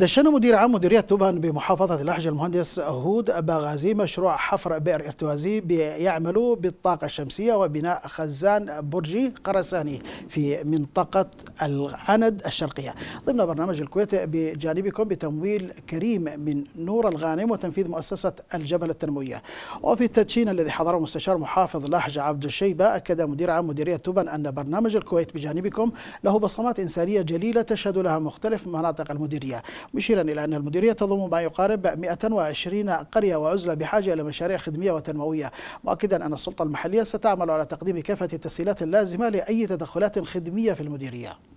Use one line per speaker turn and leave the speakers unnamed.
دشن مدير عام مديرية توبان بمحافظة الأحج المهندس هود باغازي مشروع حفر بئر ارتوازي بيعمل بالطاقة الشمسية وبناء خزان برجي قرساني في منطقة العند الشرقية ضمن برنامج الكويت بجانبكم بتمويل كريم من نور الغانم وتنفيذ مؤسسة الجبل التنموية وفي التدشين الذي حضره مستشار محافظ الأحج عبد الشيبة أكد مدير عام مديرية توبان أن برنامج الكويت بجانبكم له بصمات إنسانية جليلة تشهد لها مختلف مناطق المديرية مشيرا إلى أن المديرية تضم ما يقارب 120 قرية وعزلة بحاجة إلى مشاريع خدمية وتنموية مؤكدا أن السلطة المحلية ستعمل على تقديم كافة التسهيلات اللازمة لأي تدخلات خدمية في المديرية